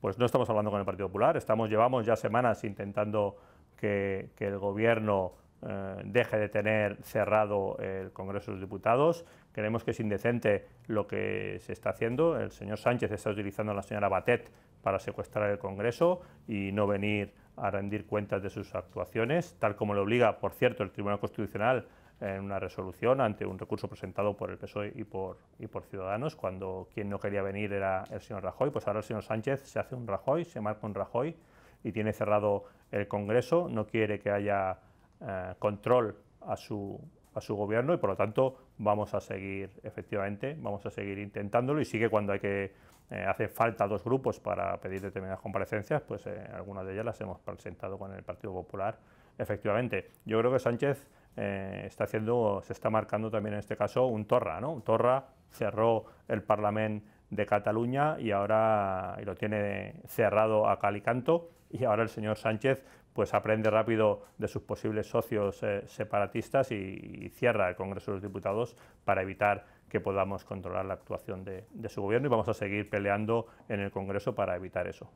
pues no estamos hablando con el Partido Popular, estamos, llevamos ya semanas intentando que, el gobierno eh, deje de tener cerrado el Congreso de los Diputados. Creemos que es indecente lo que se está haciendo. El señor Sánchez está utilizando a la señora Batet para secuestrar el Congreso y no venir a rendir cuentas de sus actuaciones, tal como le obliga, por cierto, el Tribunal Constitucional en una resolución ante un recurso presentado por el PSOE y por, y por Ciudadanos, cuando quien no quería venir era el señor Rajoy, pues ahora el señor Sánchez se hace un Rajoy, se marca un Rajoy y tiene cerrado el Congreso, no quiere que haya eh, control a su, a su gobierno y por lo tanto vamos a seguir, efectivamente, vamos a seguir intentándolo y sigue cuando hay que cuando eh, hace falta dos grupos para pedir determinadas comparecencias, pues eh, algunas de ellas las hemos presentado con el Partido Popular, efectivamente. Yo creo que Sánchez eh, está haciendo, se está marcando también en este caso un Torra, ¿no? Torra cerró el Parlamento de Cataluña y ahora lo tiene cerrado a calicanto y ahora el señor Sánchez pues aprende rápido de sus posibles socios eh, separatistas y, cierra el Congreso de los Diputados para evitar que podamos controlar la actuación de su gobierno y vamos a seguir peleando en el Congreso para evitar eso.